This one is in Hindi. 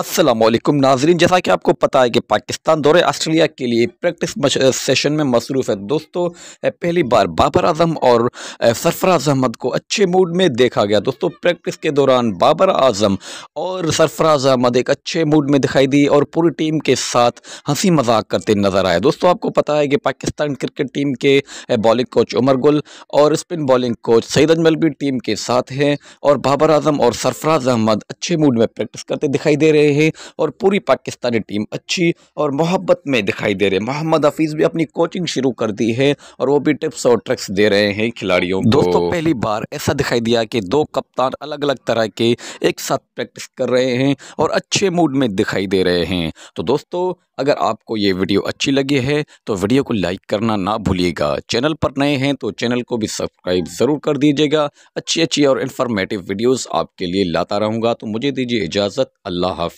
असलम नाजरीन जैसा कि आपको पता है कि पाकिस्तान दौरे ऑस्ट्रेलिया के लिए प्रैक्टिस सेशन में मसरूफ़ है दोस्तों पहली बार बाबर आजम और सरफराज अहमद को अच्छे मूड में देखा गया दोस्तों प्रैक्टिस के दौरान बाबर आजम और सरफराज अहमद एक अच्छे मूड में दिखाई दिए और पूरी टीम के साथ हंसी मजाक करते नजर आए दोस्तों आपको पता है कि पाकिस्तान क्रिकेट टीम के बॉलिंग कोच उमर गुल और spin bowling coach Saeed Ajmal भी टीम के साथ हैं और बाबर आजम और सरफराज अहमद अच्छे मूड में प्रैक्टिस करते दिखाई दे रहे रहे हैं और पूरी पाकिस्तानी टीम अच्छी और मोहब्बत में दिखाई दे रही है मोहम्मद हफीज़ भी अपनी कोचिंग शुरू कर दी है और वो भी टिप्स और ट्रिक्स दे रहे हैं खिलाड़ियों को दोस्तों पहली बार ऐसा दिखाई दिया कि दो कप्तान अलग अलग तरह के एक साथ प्रैक्टिस कर रहे हैं और अच्छे मूड में दिखाई दे रहे हैं तो दोस्तों अगर आपको ये वीडियो अच्छी लगी है तो वीडियो को लाइक करना ना भूलिएगा चैनल पर नए हैं तो चैनल को भी सब्सक्राइब ज़रूर कर दीजिएगा अच्छी अच्छी और इन्फॉर्मेटिव वीडियोस आपके लिए लाता रहूँगा तो मुझे दीजिए इजाज़त अल्लाह हाफ